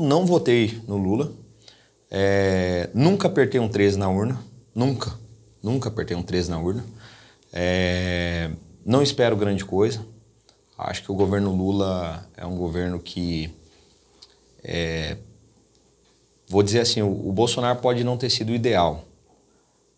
Não votei no Lula, é, nunca apertei um 13 na urna, nunca, nunca apertei um 13 na urna. É, não espero grande coisa. Acho que o governo Lula é um governo que. É, vou dizer assim: o, o Bolsonaro pode não ter sido ideal,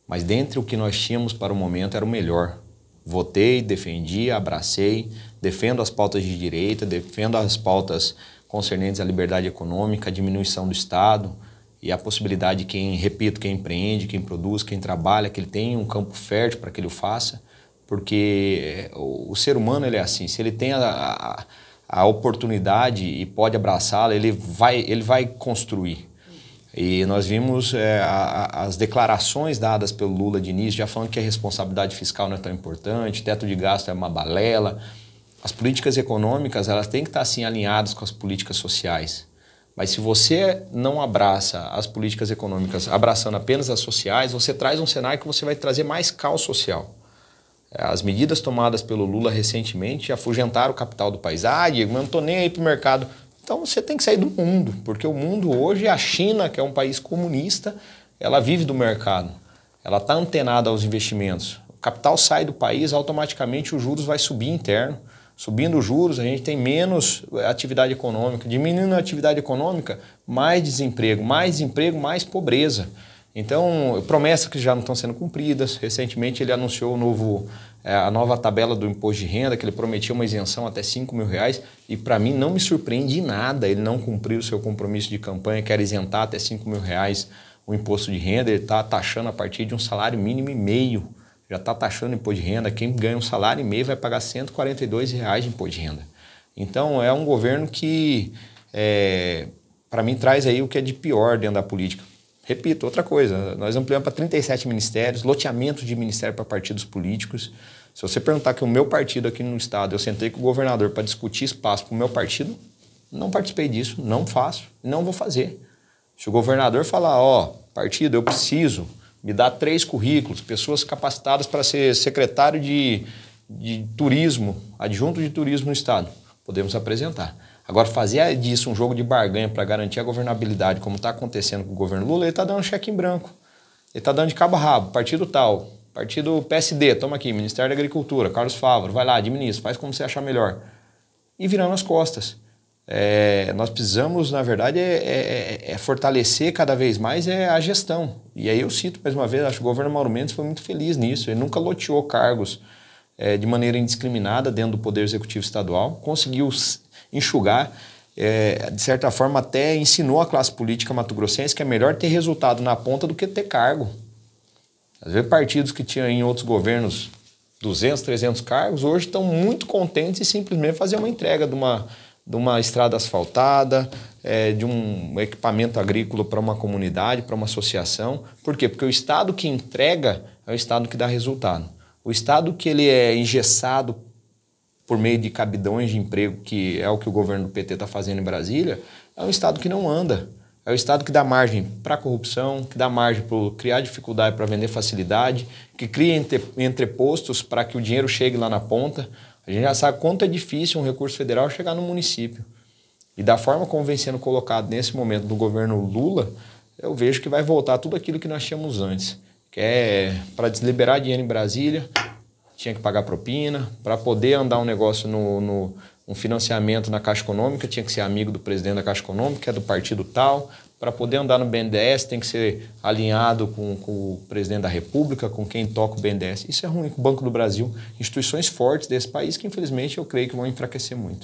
mas dentre o que nós tínhamos para o momento era o melhor. Votei, defendi, abracei, defendo as pautas de direita, defendo as pautas concernentes à liberdade econômica, à diminuição do Estado e a possibilidade de quem, repito, quem empreende, quem produz, quem trabalha, que ele tenha um campo fértil para que ele o faça, porque eh, o ser humano ele é assim, se ele tem a, a, a oportunidade e pode abraçá-la, ele vai, ele vai construir. E nós vimos é, a, as declarações dadas pelo Lula de início, já falando que a responsabilidade fiscal não é tão importante, teto de gasto é uma balela, as políticas econômicas elas têm que estar assim alinhadas com as políticas sociais. Mas se você não abraça as políticas econômicas abraçando apenas as sociais, você traz um cenário que você vai trazer mais caos social. É, as medidas tomadas pelo Lula recentemente afugentaram o capital do país. Ah, Diego, mas eu não estou nem aí para o mercado. Então você tem que sair do mundo, porque o mundo hoje, a China, que é um país comunista, ela vive do mercado. Ela está antenada aos investimentos. O capital sai do país, automaticamente os juros vai subir interno. Subindo os juros, a gente tem menos eh, atividade econômica. Diminuindo a atividade econômica, mais desemprego. Mais desemprego, mais pobreza. Então, promessas que já não estão sendo cumpridas. Recentemente, ele anunciou novo, eh, a nova tabela do imposto de renda, que ele prometia uma isenção até 5 mil reais. E, para mim, não me surpreende em nada ele não cumprir o seu compromisso de campanha, que era isentar até 5 mil reais o imposto de renda. Ele está taxando a partir de um salário mínimo e meio já está taxando imposto de renda. Quem ganha um salário e meio vai pagar 142 reais de imposto de renda. Então é um governo que, é, para mim, traz aí o que é de pior dentro da política. Repito, outra coisa, nós ampliamos para 37 ministérios, loteamento de ministério para partidos políticos. Se você perguntar que o meu partido aqui no estado, eu sentei com o governador para discutir espaço para o meu partido, não participei disso, não faço, não vou fazer. Se o governador falar, ó, oh, partido, eu preciso me dá três currículos, pessoas capacitadas para ser secretário de, de turismo, adjunto de turismo no Estado. Podemos apresentar. Agora, fazer disso um jogo de barganha para garantir a governabilidade, como está acontecendo com o governo Lula, ele está dando um cheque em branco. Ele está dando de cabo a rabo, partido tal, partido PSD, toma aqui, Ministério da Agricultura, Carlos Favaro, vai lá, administra, faz como você achar melhor. E virando as costas. É, nós precisamos, na verdade, é, é, é, é, fortalecer cada vez mais é a gestão. E aí eu cito mais uma vez, acho que o governo Mauro Mendes foi muito feliz nisso. Ele nunca loteou cargos é, de maneira indiscriminada dentro do Poder Executivo Estadual, conseguiu enxugar, é, de certa forma até ensinou a classe política mato-grossense que é melhor ter resultado na ponta do que ter cargo. Às vezes partidos que tinham em outros governos 200, 300 cargos, hoje estão muito contentes e simplesmente fazer uma entrega de uma de uma estrada asfaltada, é, de um equipamento agrícola para uma comunidade, para uma associação. Por quê? Porque o Estado que entrega é o Estado que dá resultado. O Estado que ele é engessado por meio de cabidões de emprego, que é o que o governo do PT está fazendo em Brasília, é um Estado que não anda. É o Estado que dá margem para a corrupção, que dá margem para criar dificuldade para vender facilidade, que cria entrepostos para que o dinheiro chegue lá na ponta. A gente já sabe quanto é difícil um recurso federal chegar no município. E da forma como vem sendo colocado nesse momento do governo Lula, eu vejo que vai voltar tudo aquilo que nós tínhamos antes. Que é para desliberar dinheiro em Brasília, tinha que pagar propina, para poder andar um negócio no, no um financiamento na Caixa Econômica, tinha que ser amigo do presidente da Caixa Econômica, é do partido tal. Para poder andar no BNDES, tem que ser alinhado com, com, o presidente da República, com quem toca o BNDES. Isso é ruim com o Banco do Brasil, instituições fortes desse país que, infelizmente, eu creio que vão enfraquecer muito.